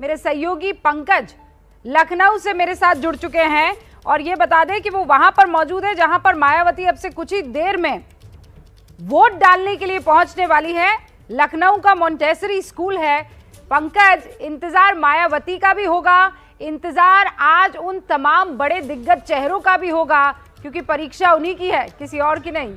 मेरे सहयोगी पंकज लखनऊ से मेरे साथ जुड़ चुके हैं और ये बता दें कि वो वहां पर मौजूद है जहां पर मायावती अब से कुछ ही देर में वोट डालने के लिए पहुंचने वाली है लखनऊ का मोन्टेसरी स्कूल है पंकज इंतजार मायावती का भी होगा इंतजार आज उन तमाम बड़े दिग्गज चेहरों का भी होगा क्योंकि परीक्षा उन्हीं की है किसी और की नहीं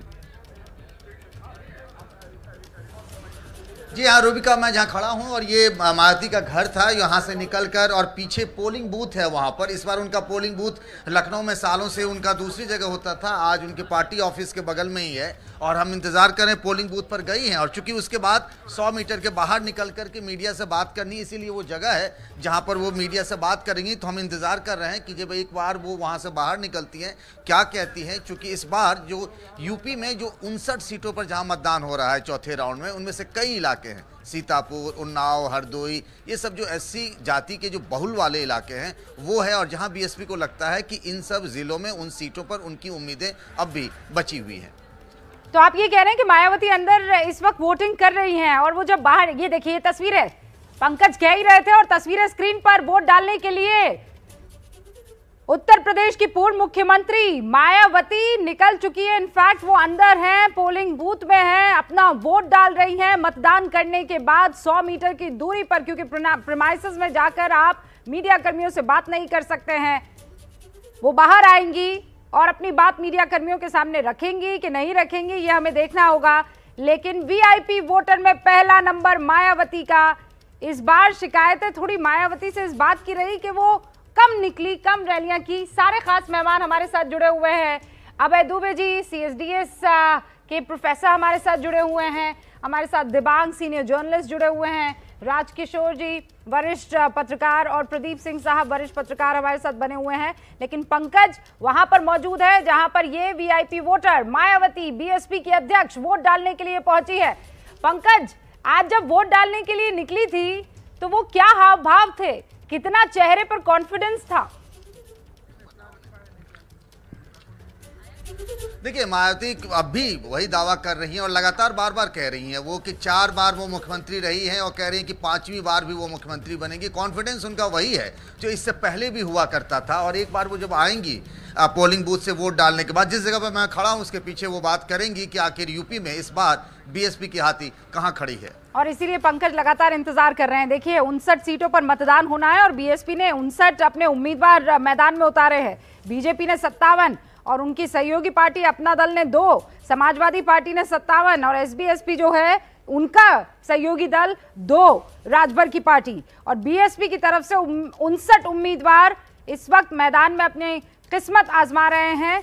जी हाँ रूबिका मैं जहाँ खड़ा हूँ और ये मायावती का घर था यहाँ से निकलकर और पीछे पोलिंग बूथ है वहाँ पर इस बार उनका पोलिंग बूथ लखनऊ में सालों से उनका दूसरी जगह होता था आज उनके पार्टी ऑफिस के बगल में ही है और हम इंतज़ार करें पोलिंग बूथ पर गई हैं और चूंकि उसके बाद 100 मीटर के बाहर निकल कर के मीडिया से बात करनी इसीलिए वो जगह है जहाँ पर वो मीडिया से बात करेंगी तो हम इंतज़ार कर रहे हैं कि जब एक बार वो वहाँ से बाहर निकलती हैं क्या कहती हैं चूँकि इस बार जो यूपी में जो उनसठ सीटों पर जहाँ मतदान हो रहा है चौथे राउंड में उनमें से कई इलाके इलाके हैं सीतापुर उन्नाव हरदोई ये सब जो एस जाति के जो बहुल वाले इलाके हैं वो है और जहाँ बीएसपी को लगता है कि इन सब ज़िलों में उन सीटों पर उनकी उम्मीदें अब भी बची हुई हैं तो आप ये कह रहे हैं कि मायावती अंदर इस वक्त वोटिंग कर रही हैं और वो जब बाहर ये देखिए तस्वीरें पंकज कह ही रहे थे और तस्वीरें स्क्रीन पर वोट डालने के लिए उत्तर प्रदेश की पूर्व मुख्यमंत्री मायावती निकल चुकी है इनफैक्ट वो अंदर हैं पोलिंग बूथ में हैं अपना वोट डाल रही हैं मतदान करने के बाद 100 मीटर की दूरी पर क्योंकि प्रमाइसिस में जाकर आप मीडिया कर्मियों से बात नहीं कर सकते हैं वो बाहर आएंगी और अपनी बात मीडिया कर्मियों के सामने रखेंगी कि नहीं रखेंगी ये हमें देखना होगा लेकिन वी वोटर में पहला नंबर मायावती का इस बार शिकायतें थोड़ी मायावती से इस बात की रही कि वो कम निकली कम रैलियां की सारे खास मेहमान हमारे साथ जुड़े हुए हैं अभय दुबे जी सी के प्रोफेसर हमारे साथ जुड़े हुए हैं हमारे साथ दिबांग सीनियर जर्नलिस्ट जुड़े हुए हैं राजकिशोर जी वरिष्ठ पत्रकार और प्रदीप सिंह साहब वरिष्ठ पत्रकार हमारे साथ बने हुए हैं लेकिन पंकज वहां पर मौजूद है जहां पर ये वीआईपी वोटर मायावती बीएसपी की अध्यक्ष वोट डालने के लिए पहुंची है पंकज आज जब वोट डालने के लिए निकली थी तो वो क्या हाव भाव थे कितना चेहरे पर कॉन्फिडेंस था देखिए मायावती अब भी वही दावा कर रही हैं और लगातार बार बार कह रही हैं वो कि चार बार वो मुख्यमंत्री रही हैं और कह रही हैं कि पांचवी बार भी वो मुख्यमंत्री बनेंगी कॉन्फिडेंस उनका वही है जो इससे पहले भी हुआ करता था और एक बार वो जब आएंगी पोलिंग बूथ से वोट डालने के बाद जिस जगह पर मैं खड़ा हूँ उसके पीछे वो बात करेंगी कि आखिर यूपी में इस बार बी की हाथी कहाँ खड़ी है और इसीलिए पंकज लगातार इंतजार कर रहे हैं देखिए उनसठ सीटों पर मतदान होना है और बीएसपी ने उनसठ अपने उम्मीदवार मैदान में उतारे हैं बीजेपी ने सत्तावन और उनकी सहयोगी पार्टी अपना दल ने दो समाजवादी पार्टी ने सत्तावन और एसबीएसपी जो है उनका सहयोगी दल दो राजभर की पार्टी और बीएसपी की तरफ से उनसठ उम्मीदवार इस वक्त मैदान में अपनी किस्मत आजमा रहे हैं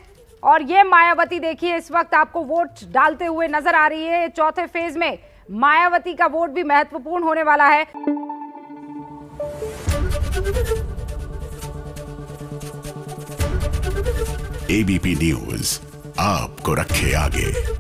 और ये मायावती देखिए इस वक्त आपको वोट डालते हुए नजर आ रही है चौथे फेज में मायावती का वोट भी महत्वपूर्ण होने वाला है एबीपी न्यूज आपको रखे आगे